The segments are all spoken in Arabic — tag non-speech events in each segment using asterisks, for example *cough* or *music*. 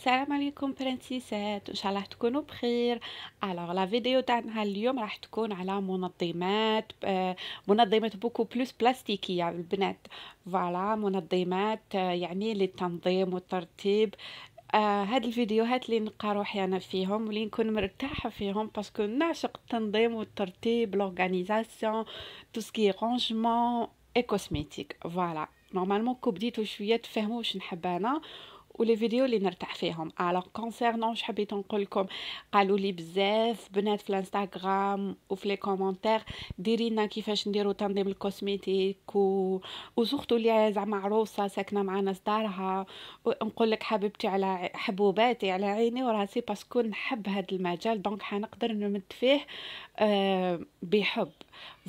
السلام عليكم برنسيسات ان شاء الله تكونوا بخير الوغ لا فيديو تاعنا اليوم راح تكون على منظمات منظمات بوكو بلوس بلاستيكيه البنات فوالا منظمات يعني للتنظيم والترتيب آه هاد الفيديوهات اللي نلقى روحي انا فيهم واللي نكون مرتاحه فيهم باسكو نعشق التنظيم والترتيب لورغانيزاسيون تو سكي رونجمون اي كوزميتيك فوالا نورمالمون كو بديتو شويه تفهموا واش نحب انا ولي فيديو اللي نرتاح فيهم على كونسيرنون حبيت نقول لكم قالوا لي بزاف بنات في الانستغرام وفي لي كومونتير ديري لنا كيفاش نديرو تنظيم الكوسميتيك و وسورتو اللي زعما عروسه ساكنه مع ناس دارها ونقول لك حبيبتي على حبوباتي على عيني وراسي باسكو نحب هذا المجال دونك حنقدر نمد فيه بحب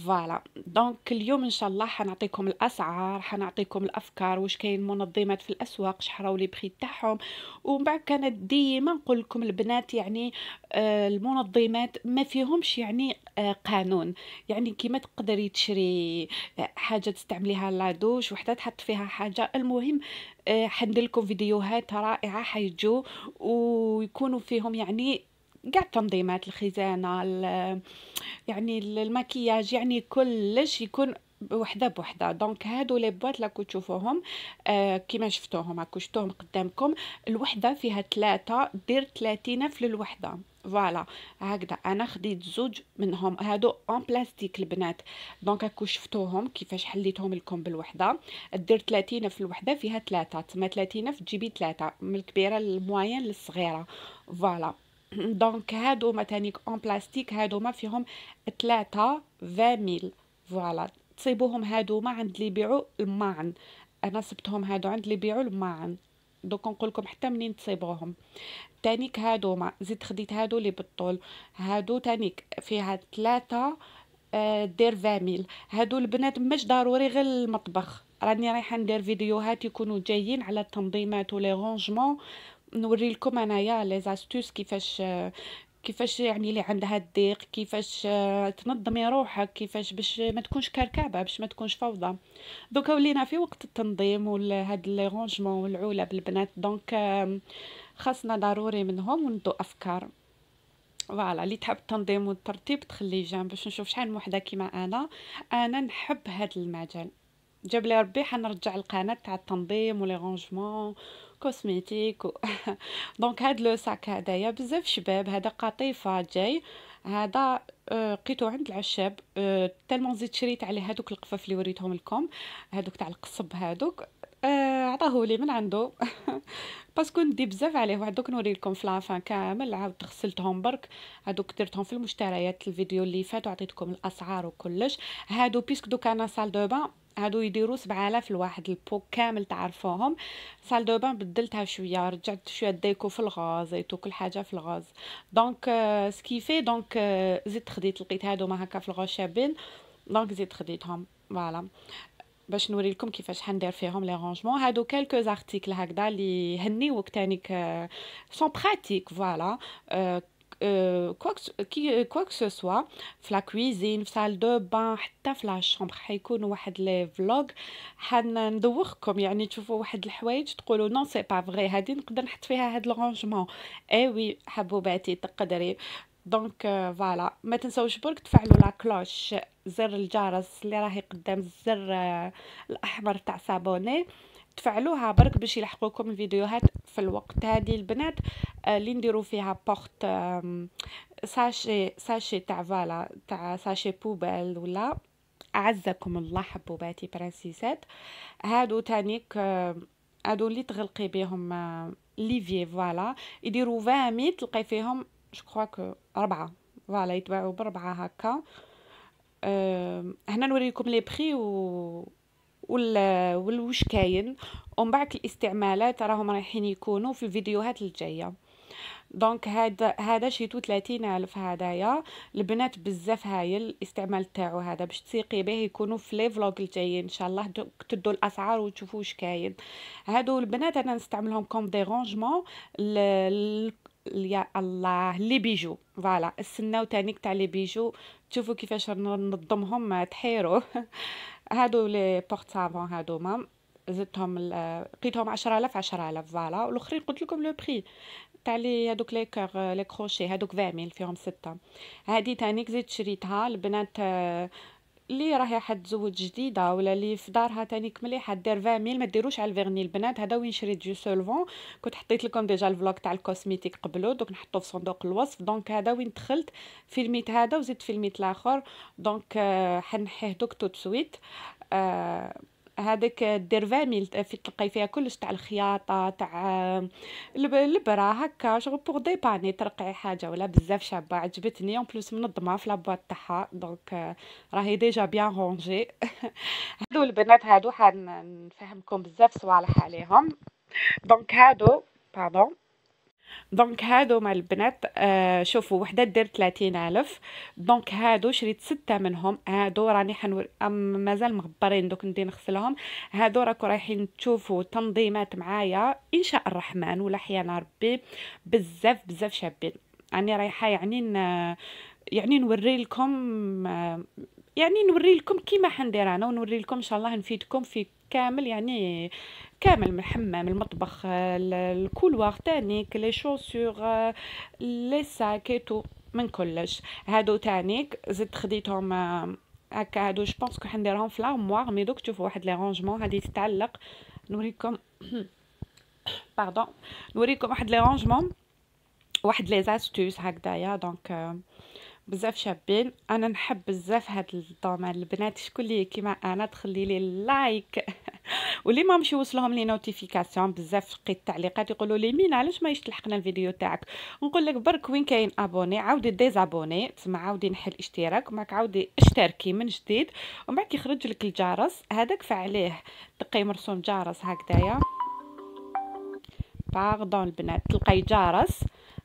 فوالا دونك اليوم ان شاء الله حنعطيكم الاسعار حنعطيكم الافكار واش كاين منظمات في الاسواق شحراو لي بري تاعهم ومن بعد كانت ديما نقول لكم البنات يعني آه المنظمات ما فيهمش يعني آه قانون يعني كيما تقدري تشري آه، حاجه تستعمليها لا دوش وحده تحط فيها حاجه المهم آه لكم فيديوهات رائعه حيجو ويكونوا فيهم يعني كاع التنظيمات الخزانه يعني المكياج يعني كلش يكون وحده بوحده دونك هادو لي بواط لاكو تشوفوهم آه كيما شفتوهم هاكو شفتوهم قدامكم الوحده فيها ثلاثه دير 30 في الوحده فوالا هكذا انا خديت زوج منهم هادو اون بلاستيك البنات دونك هاكو شفتوهم كيفاش حليتهم لكم بالوحده دير 30 في الوحده فيها ثلاثه تما 30 في تجيبي ثلاثه من الكبيره للموين للصغيره فوالا دونك هادو تانيك اون بلاستيك هادو ما فيهم تلاتة فاميل فوالا تصيبوهم هادو ما عند اللي يبيعوا الماعن انا صبتهم هادو عند اللي يبيعوا الماعن دوك نقول لكم حتى منين تصيبوهم تانيك هادو ما زيد خديت هادو اللي بالطول هادو تانيك فيها ثلاثة دير فاميل هادو البنات مش ضروري غير المطبخ راني رايحه ندير فيديوهات يكونوا جايين على التنظيمات ولي رونجمون نوري لكم انايا لي زاستوس كيفاش كيفاش يعني اللي عندها الضيق كيفاش آه، تنظمي روحك كيفاش باش ما تكونش كركبه باش ما تكونش فوضى دوكا ولينا في وقت التنظيم وهاد لي رونجمون والعولة البنات دونك خاصنا ضروري منهم وندو افكار فوالا اللي تحب التنظيم والترتيب تخلي جنب باش نشوف شحال من وحده كيما انا انا نحب هاد المجال جاب لي ربي حنرجع القناه تاع التنظيم ولي رونجمون كوسميتيك و... دونك هاد لو ساك هدايا بزاف شباب هذا قطيفه جاي هذا آه، لقيتو عند العشاب آه، تالمون زيد شريت عليه هادوك القفاف اللي وريتهم لكم هادوك تاع القصب هادوك آه، عطاهو لي من عنده *laughs* باسكو ندي بزاف عليه واحد دوك نوري لكم في لافان كامل عاود غسلتهم برك هادوك درتهم في المشتريات الفيديو اللي فات وعطيتكم الاسعار وكلش هادو بيسك دوك انا سال دو بان هادو يديروا 7000 لواحد البوك كامل تعرفوهم سال دو بان بدلتها شويه رجعت شويه ديكو في زيتو كل حاجه في الغاز دونك سكيفي آه، دونك آه، زدت خديت لقيت هادو ما هكا في الغشابين دونك زدت خديتهم فوالا باش نوري لكم كيفاش حندير فيهم لي رونجمون هادو كالكو زارتيكل هكذا اللي هنيوك تانيك سون آه، براتيك فوالا كوك كوك سو سوا في لا كويزين في سال دو بان حتى في لا شومبر واحد لي فلوغ حندوخكم يعني تشوفوا واحد الحوايج تقولوا نو سي با فغي هادي نقدر نحط فيها هاد الرونجمون اي وي حبوباتي تقدري دونك فوالا euh, ما تنساوش برك تفعلوا لا كلوش زر الجرس اللي راهي قدام الزر آه، الاحمر تاع سابوني تفعلوها برك باش يلحقوكم الفيديوهات في الوقت هذه البنات آه، اللي نديرو فيها بورت ساشي ساشي تاع فوالا تاع ساشي بوبال ولا اعزكم الله حبوباتي برانسيسات هادو تانيك آه، هادو اللي تغلقي بهم ليفي فوالا يديروا 20 تلقاي فيهم جو كخوا كو ربعة فوالا يتباعو بربعة هكا آه، هنا نوريكم لي بخي و والوش كاين ومن بعد الاستعمالات راهم رايحين يكونوا في الفيديوهات الجايه دونك هذا هذا شيتو 30000 هدايا البنات بزاف هايل الاستعمال تاعو هذا باش تسيقي به يكونوا في لي فلوغ الجاي ان شاء الله تدوا الاسعار وتشوفوا واش كاين هادو البنات انا نستعملهم كوم ديرونجمون يا الله لي بيجو فوالا استناو تانيك تاع لي بيجو تشوفوا كيفاش ننظمهم آه، تحيروا *laughs* هادو لي بورت سافون هادوما زدتهم لقيتهم 10000 10000 فوالا والاخرين قلت لكم لو بري تاع لي هادوك لي كور لي كروشي هادوك 20000 فيهم سته هادي تانيك زيد شريتها البنات آه، اللي راهي حتزوج جديده ولا اللي في دارها تاني كملي دير فاميل ما ديروش على الفيرني البنات هذا وين شريت جو سولفون كنت حطيت لكم ديجا الفلوك تاع الكوزميتيك قبلو دوك نحطو في صندوق الوصف دونك هذا وين دخلت فيلميت هذا وزدت فيلميت الاخر دونك آه، حنحيه دوك تو سويت آه هذاك فاميل في تلقاي فيها كلش تاع الخياطه تاع البرا هكا شغل بوغ ديباني ترقعي حاجه ولا بزاف شابه عجبتني اون بلوس منظمه في لابواط تاعها دونك آه، راهي ديجا بيان رونجي هادو البنات هادو حنفهمكم بزاف صوالح عليهم دونك هادو باردون دونك هادو مع البنات آه شوفوا وحده دير 30000 دونك هادو شريت سته منهم هادو راني حنور مازال مغبرين دوك ندي نغسلهم هادو راكم رايحين تشوفوا تنظيمات معايا ان شاء الرحمن ولا حيانا ربي بزاف بزاف شابين راني رايحه يعني يعني نوري لكم آه، يعني نوري لكم كيما حندير انا ونوري لكم ان شاء الله نفيدكم في كامل يعني كامل من الحمام المطبخ الكولوار تانيك آه، لي شوسور لي ساكيتو من كلش هادو تانيك زدت خديتهم آه، هكا هادو جو بونس كو حنديرهم في لارموار مي دوك تشوفوا واحد لي رونجمون هادي تتعلق نوريكم باردون *coughs* نوريكم واحد لي رونجمون واحد لي زاستوس هكذايا دونك بزاف شابين انا نحب بزاف هاد الدومين البنات شكون لي كيما انا تخلي لي لايك *laughs* *laughs* واللي ما مشي وصلهم لي نوتيفيكاسيون بزاف لقيت التعليقات يقولوا لي مين علاش ما يشتلحقنا الفيديو تاعك نقول لك برك وين كاين ابوني عاودي ديزابوني تسمع عاودي نحل اشتراك ومعك عاودي اشتركي من جديد ومعك يخرج لك الجرس هذاك فعليه تلقي مرسوم جرس هكذايا باردون البنات تلقاي جرس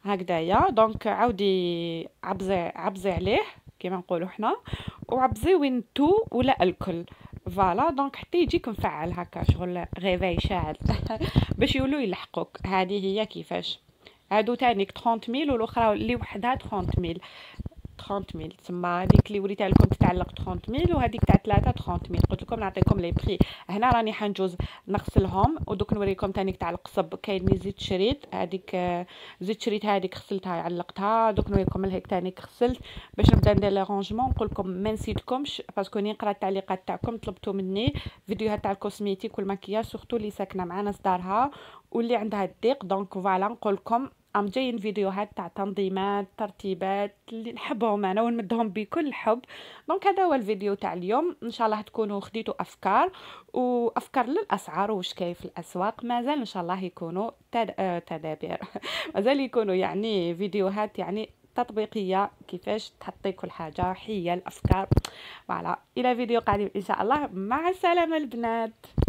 هكذايا دونك عاودي عبزي عبزي عليه كما نقولوا حنا وعبزي وين تو ولا الكل فوالا دونك حتى يجيك مفعل هكا شغل غيفاي شاعل *laughs* باش يولو يلحقوك هذه هي كيفاش هادو تانيك 30000 والاخرى اللي وحدها 30000 30000 تما هذيك اللي وريتها لكم تتعلق 30000 وهذيك تاع 3 30000 قلت لكم نعطيكم لي بري هنا راني حنجوز نغسلهم ودوك نوريكم ثاني تاع القصب كاين لي زيت شريط هذيك زيت شريط هذيك غسلتها علقتها دوك نوريكم الهيك ثاني غسلت باش نبدا ندير لي رونجمون نقول لكم ما نسيتكمش باسكو نقرا التعليقات تاعكم طلبتوا مني فيديوهات تاع الكوزميتيك والماكياج سورتو اللي ساكنه معنا صدارها واللي عندها الضيق دونك فوالا نقول لكم ام جايين فيديوهات تاع تنظيمات ترتيبات اللي نحبهم انا ونمدهم بكل حب دونك هذا هو الفيديو تاع اليوم ان شاء الله تكونوا خديتوا افكار وافكار للاسعار واش في الاسواق مازال ان شاء الله يكونوا تد... آه، تدابير *laughs* مازال يكونوا يعني فيديوهات يعني تطبيقيه كيفاش تحطي كل حاجه حيه الافكار فوالا الى فيديو قادم ان شاء الله مع السلامه البنات